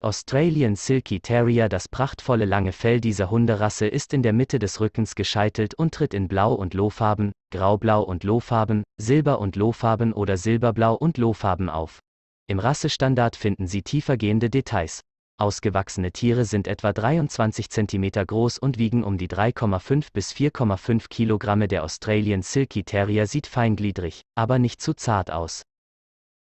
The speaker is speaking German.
Australian Silky Terrier Das prachtvolle lange Fell dieser Hunderasse ist in der Mitte des Rückens gescheitelt und tritt in Blau- und Lohfarben, Graublau- und Lohfarben, Silber- und Lohfarben oder Silberblau- und Lohfarben auf. Im Rassestandard finden Sie tiefergehende Details. Ausgewachsene Tiere sind etwa 23 cm groß und wiegen um die 3,5 bis 4,5 kg. Der Australian Silky Terrier sieht feingliedrig, aber nicht zu zart aus.